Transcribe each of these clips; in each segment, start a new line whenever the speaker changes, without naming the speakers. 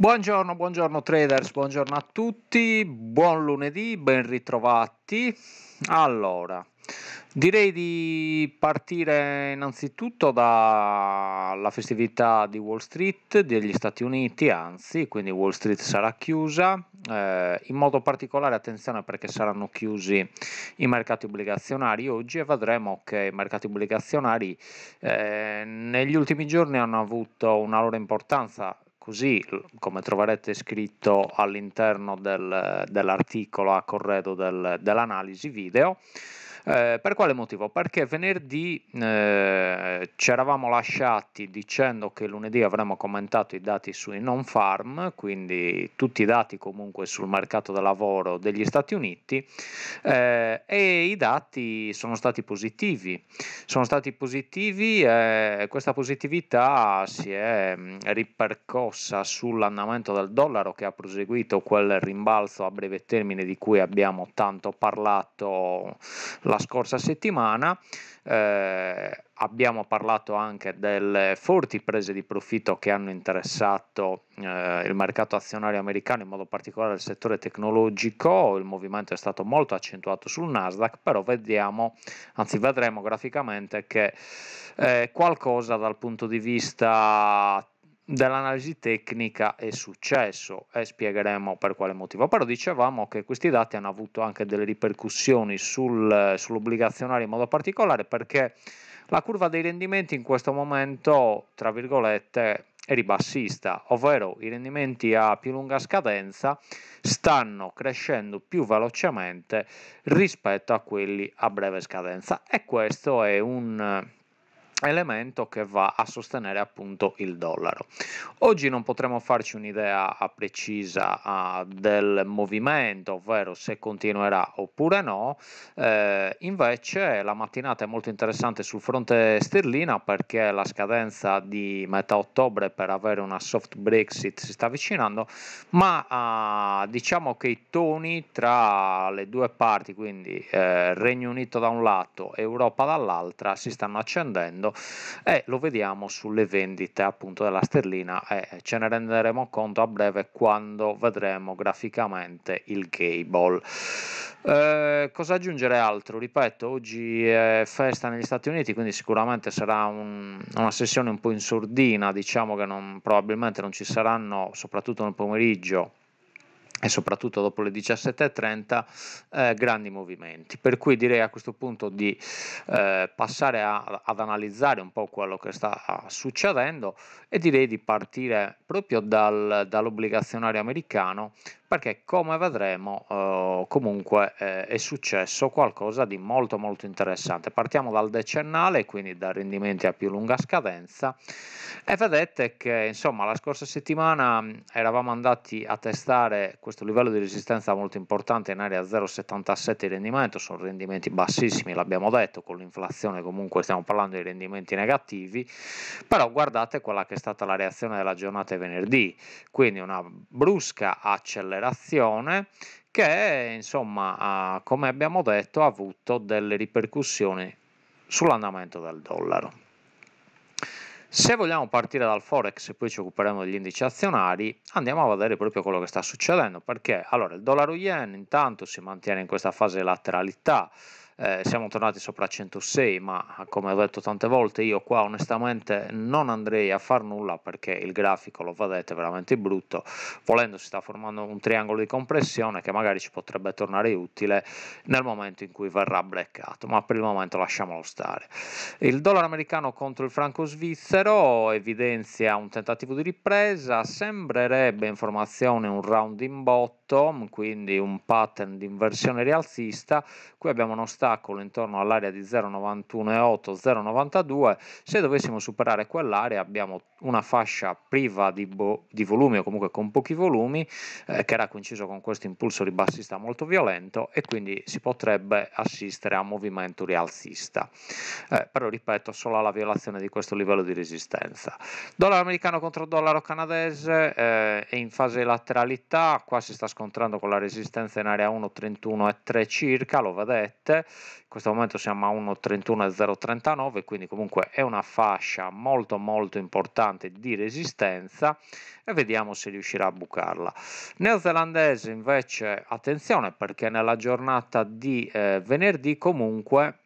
Buongiorno, buongiorno traders, buongiorno a tutti, buon lunedì, ben ritrovati. Allora, direi di partire innanzitutto dalla festività di Wall Street, degli Stati Uniti, anzi, quindi Wall Street sarà chiusa, eh, in modo particolare attenzione perché saranno chiusi i mercati obbligazionari oggi e vedremo che i mercati obbligazionari eh, negli ultimi giorni hanno avuto una loro importanza così come troverete scritto all'interno del, dell'articolo a corredo del, dell'analisi video eh, per quale motivo? Perché venerdì eh, ci eravamo lasciati dicendo che lunedì avremmo commentato i dati sui non farm, quindi tutti i dati comunque sul mercato del lavoro degli Stati Uniti eh, e i dati sono stati positivi. Sono stati positivi e questa positività si è mm, ripercossa sull'andamento del dollaro che ha proseguito quel rimbalzo a breve termine di cui abbiamo tanto parlato la scorsa settimana. Eh, abbiamo parlato anche delle forti prese di profitto che hanno interessato eh, il mercato azionario americano, in modo particolare il settore tecnologico. Il movimento è stato molto accentuato sul Nasdaq, però vediamo, anzi vedremo graficamente che eh, qualcosa dal punto di vista dell'analisi tecnica è successo e spiegheremo per quale motivo. Però dicevamo che questi dati hanno avuto anche delle ripercussioni sul, sull'obbligazionario in modo particolare perché la curva dei rendimenti in questo momento, tra virgolette, è ribassista, ovvero i rendimenti a più lunga scadenza stanno crescendo più velocemente rispetto a quelli a breve scadenza e questo è un elemento che va a sostenere appunto il dollaro. Oggi non potremo farci un'idea precisa uh, del movimento, ovvero se continuerà oppure no, eh, invece la mattinata è molto interessante sul fronte sterlina perché la scadenza di metà ottobre per avere una soft Brexit si sta avvicinando, ma uh, diciamo che i toni tra le due parti, quindi eh, Regno Unito da un lato e Europa dall'altra, si stanno accendendo e lo vediamo sulle vendite appunto della sterlina e ce ne renderemo conto a breve quando vedremo graficamente il cable. Eh, cosa aggiungere altro? Ripeto, oggi è festa negli Stati Uniti, quindi sicuramente sarà un, una sessione un po' in sordina, diciamo che non, probabilmente non ci saranno, soprattutto nel pomeriggio, e soprattutto dopo le 17.30 eh, grandi movimenti. Per cui direi a questo punto di eh, passare a, ad analizzare un po' quello che sta succedendo e direi di partire proprio dal, dall'obbligazionario americano perché come vedremo eh, comunque eh, è successo qualcosa di molto molto interessante. Partiamo dal decennale, quindi da rendimenti a più lunga scadenza e vedete che insomma la scorsa settimana eravamo andati a testare questo livello di resistenza molto importante in area 0,77 di rendimento, sono rendimenti bassissimi, l'abbiamo detto, con l'inflazione comunque stiamo parlando di rendimenti negativi, però guardate quella che è stata la reazione della giornata di venerdì, quindi una brusca accelerazione operazione che insomma come abbiamo detto ha avuto delle ripercussioni sull'andamento del dollaro. Se vogliamo partire dal forex e poi ci occuperemo degli indici azionari, andiamo a vedere proprio quello che sta succedendo, perché allora il dollaro yen intanto si mantiene in questa fase di lateralità, eh, siamo tornati sopra 106 ma come ho detto tante volte io qua onestamente non andrei a far nulla perché il grafico lo vedete è veramente brutto volendo si sta formando un triangolo di compressione che magari ci potrebbe tornare utile nel momento in cui verrà bleccato ma per il momento lasciamolo stare il dollaro americano contro il franco svizzero evidenzia un tentativo di ripresa sembrerebbe in formazione un round in bottom quindi un pattern di inversione rialzista qui abbiamo uno stato ostacolo intorno all'area di 0,91,8-0,92, se dovessimo superare quell'area abbiamo una fascia priva di, bo- di volumi o comunque con pochi volumi eh, che era coinciso con questo impulso ribassista molto violento e quindi si potrebbe assistere a movimento rialzista, eh, però ripeto solo alla violazione di questo livello di resistenza. Dollaro americano contro dollaro canadese eh, è in fase lateralità, qua si sta scontrando con la resistenza in area 1,31 e 3 circa, lo vedete, in questo momento siamo a 1,31,039 quindi comunque è una fascia molto molto importante di resistenza e vediamo se riuscirà a bucarla neozelandese invece attenzione perché nella giornata di eh, venerdì comunque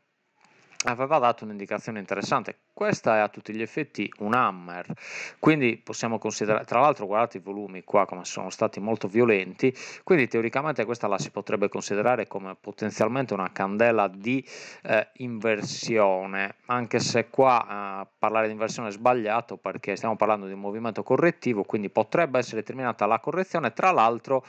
aveva dato un'indicazione interessante. Questa è a tutti gli effetti un hammer, quindi possiamo considerare, tra l'altro guardate i volumi qua come sono stati molto violenti, quindi teoricamente questa la si potrebbe considerare come potenzialmente una candela di eh, inversione, anche se qua eh, parlare di inversione è sbagliato perché stiamo parlando di un movimento correttivo, quindi potrebbe essere terminata la correzione, tra l'altro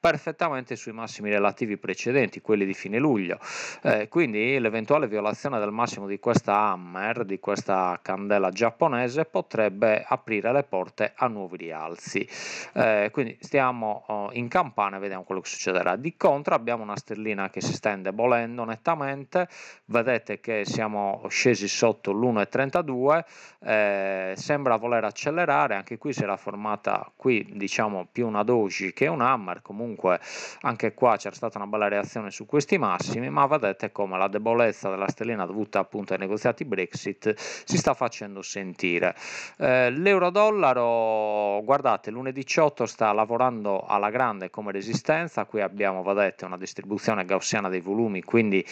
perfettamente sui massimi relativi precedenti, quelli di fine luglio. Eh, quindi l'eventuale violazione del massimo di questa hammer, di questa candela giapponese, potrebbe aprire le porte a nuovi rialzi. Eh, quindi stiamo oh, in campana e vediamo quello che succederà. Di contro abbiamo una sterlina che si sta indebolendo nettamente, vedete che siamo scesi sotto l'1,32, eh, sembra voler accelerare, anche qui si era formata qui diciamo più una doji che un hammer, comunque comunque anche qua c'è stata una bella reazione su questi massimi, ma vedete come la debolezza della stellina dovuta appunto ai negoziati Brexit si sta facendo sentire. Eh, L'euro-dollaro, guardate, lunedì 18 sta lavorando alla grande come resistenza, qui abbiamo, vedete, una distribuzione gaussiana dei volumi, quindi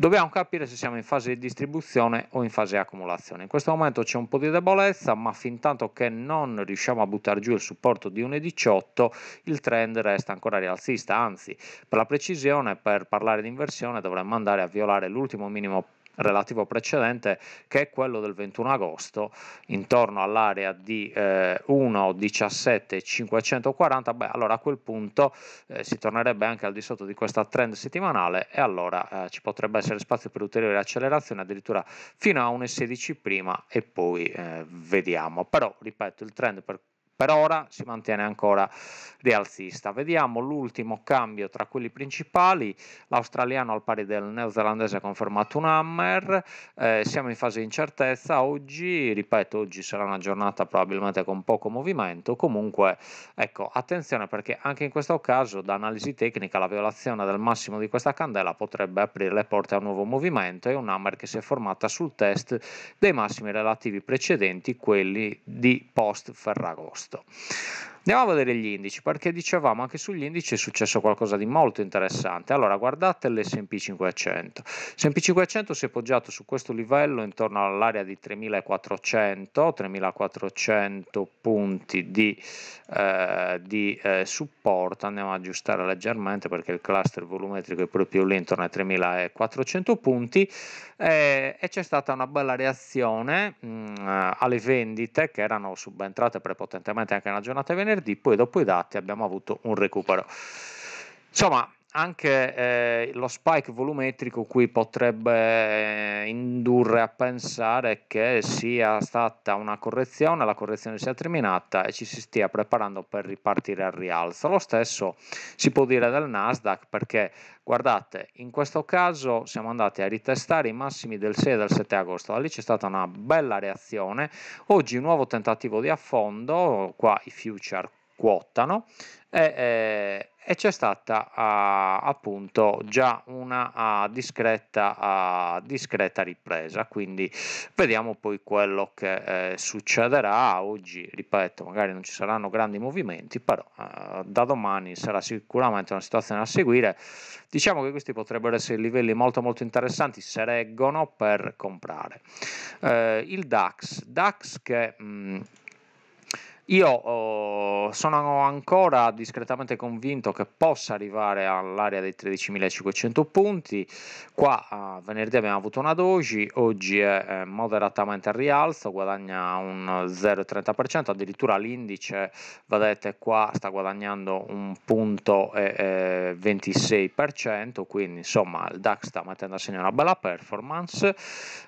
Dobbiamo capire se siamo in fase di distribuzione o in fase di accumulazione. In questo momento c'è un po' di debolezza, ma fin tanto che non riusciamo a buttare giù il supporto di 1,18, il trend resta ancora rialzista. Anzi, per la precisione, per parlare di inversione, dovremmo andare a violare l'ultimo minimo relativo precedente, che è quello del 21 agosto, intorno all'area di eh, 1,17,540, beh, allora a quel punto eh, si tornerebbe anche al di sotto di questa trend settimanale e allora eh, ci potrebbe essere spazio per ulteriori accelerazioni, addirittura fino a 1,16 prima e poi eh, vediamo. Però, ripeto, il trend per per ora si mantiene ancora rialzista. Vediamo l'ultimo cambio tra quelli principali, l'australiano al pari del neozelandese ha confermato un hammer, eh, siamo in fase di incertezza oggi, ripeto oggi sarà una giornata probabilmente con poco movimento, comunque ecco attenzione perché anche in questo caso da analisi tecnica la violazione del massimo di questa candela potrebbe aprire le porte a un nuovo movimento e un hammer che si è formata sul test dei massimi relativi precedenti, quelli di post Ferragosto. と。Andiamo a vedere gli indici, perché dicevamo anche sugli indici è successo qualcosa di molto interessante. Allora, guardate l'S&P 500. L'S&P 500 si è poggiato su questo livello intorno all'area di 3400, 3400 punti di, eh, di eh, supporto. Andiamo a aggiustare leggermente perché il cluster volumetrico è proprio lì intorno ai 3400 punti eh, e c'è stata una bella reazione mh, mm, eh, alle vendite che erano subentrate prepotentemente anche nella giornata venerdì venerdì, poi dopo i dati abbiamo avuto un recupero. Insomma, anche eh, lo spike volumetrico qui potrebbe eh, indurre a pensare che sia stata una correzione, la correzione sia terminata e ci si stia preparando per ripartire al rialzo. Lo stesso si può dire del Nasdaq perché guardate, in questo caso siamo andati a ritestare i massimi del 6 e del 7 agosto, da lì c'è stata una bella reazione, oggi un nuovo tentativo di affondo, qua i future quotano e eh, e c'è stata uh, appunto già una uh, discreta, uh, discreta, ripresa quindi vediamo poi quello che eh, succederà oggi ripeto magari non ci saranno grandi movimenti però da domani sarà sicuramente una situazione a seguire diciamo che questi potrebbero essere livelli molto molto interessanti se reggono per comprare eh, il DAX DAX che mh, mm, io eh, sono ancora discretamente convinto che possa arrivare all'area dei 13.500 punti. Qua eh, venerdì abbiamo avuto una doji, oggi è eh, moderatamente al rialzo, guadagna un 0,30%, addirittura l'indice, vedete qua, sta guadagnando un punto e 26%, quindi insomma il DAX sta mettendo a segno una bella performance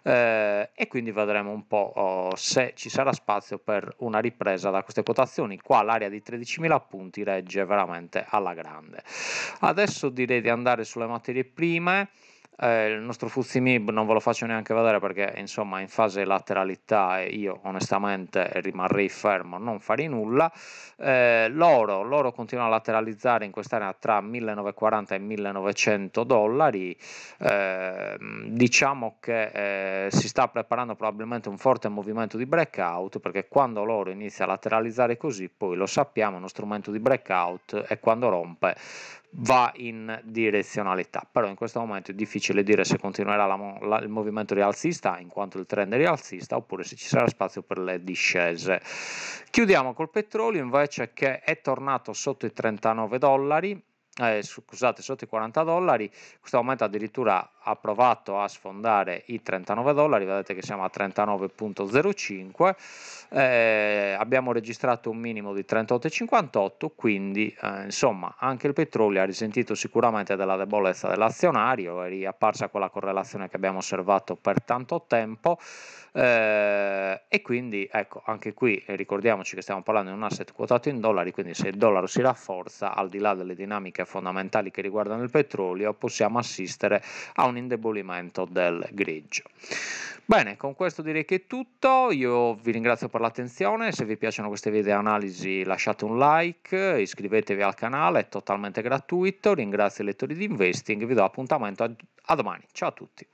eh, e quindi vedremo un po' oh, se ci sarà spazio per una ripresa da questo queste quotazioni qua l'area di 13.000 punti regge veramente alla grande adesso direi di andare sulle materie prime eh, il nostro Fuzimib non ve lo faccio neanche vedere perché insomma in fase lateralità eh, io onestamente rimarrei fermo, non farei nulla. Eh, l'oro, l'oro continua a lateralizzare in quest'area tra 1940 e 1900 dollari. Eh, diciamo che eh, si sta preparando probabilmente un forte movimento di breakout perché quando l'oro inizia a lateralizzare così poi lo sappiamo uno strumento di breakout e quando rompe va in direzionalità però in questo momento è difficile difficile dire se continuerà la, la, il movimento rialzista in quanto il trend è rialzista oppure se ci sarà spazio per le discese. Chiudiamo col petrolio invece che è tornato sotto i 39 dollari eh, scusate, sotto i 40 dollari, questo aumento addirittura ha provato a sfondare i 39 dollari, vedete che siamo a 39.05, eh, abbiamo registrato un minimo di 38,58, quindi eh, insomma anche il petrolio ha risentito sicuramente della debolezza dell'azionario, è riapparsa quella correlazione che abbiamo osservato per tanto tempo, eh, e quindi ecco anche qui eh, ricordiamoci che stiamo parlando di un asset quotato in dollari, quindi se il dollaro si rafforza al di là delle dinamiche fondamentali che riguardano il petrolio possiamo assistere a un indebolimento del greggio. Bene, con questo direi che è tutto, io vi ringrazio per l'attenzione, se vi piacciono queste video analisi lasciate un like, iscrivetevi al canale, è totalmente gratuito, ringrazio i lettori di Investing, vi do appuntamento a domani, ciao a tutti.